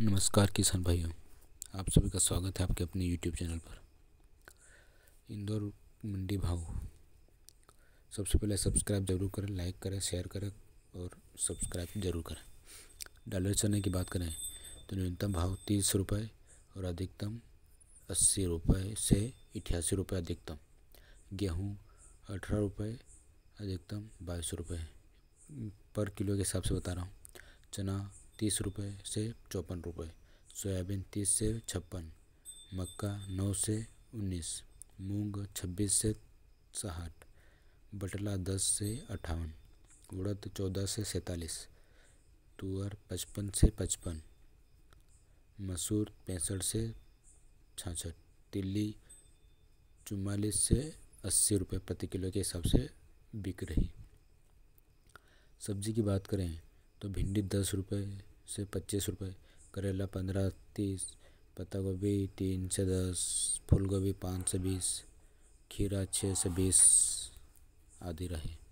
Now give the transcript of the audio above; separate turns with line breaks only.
नमस्कार किसान भाइयों आप सभी का स्वागत है आपके अपने यूट्यूब चैनल पर इंदौर मंडी भाव सबसे पहले सब्सक्राइब जरूर करें लाइक करें शेयर करें और सब्सक्राइब जरूर करें डॉलर चने की बात करें तो न्यूनतम भाव तीस रुपये और अधिकतम अस्सी रुपये से अठासी रुपये अधिकतम गेहूँ अठारह रुपये अधिकतम बाईस रुपये पर किलो के हिसाब से बता रहा हूँ चना तीस रुपये से चौपन रुपये सोयाबीन तीस से छप्पन मक्का नौ से उन्नीस मूंग छब्बीस से साठ बटला दस से अट्ठावन उड़द चौदह से सैंतालीस तुअर पचपन से पचपन मसूर पैंसठ से छाछठ तिल्ली चुमालीस से अस्सी रुपये प्रति किलो के हिसाब से बिक रही सब्जी की बात करें तो भिंडी दस रुपये से पच्चीस रुपये करेला पंद्रह तीस पत्ता गोभी तीन से दस फूल गोभी पाँच से बीस खीरा छः से बीस आदि रहे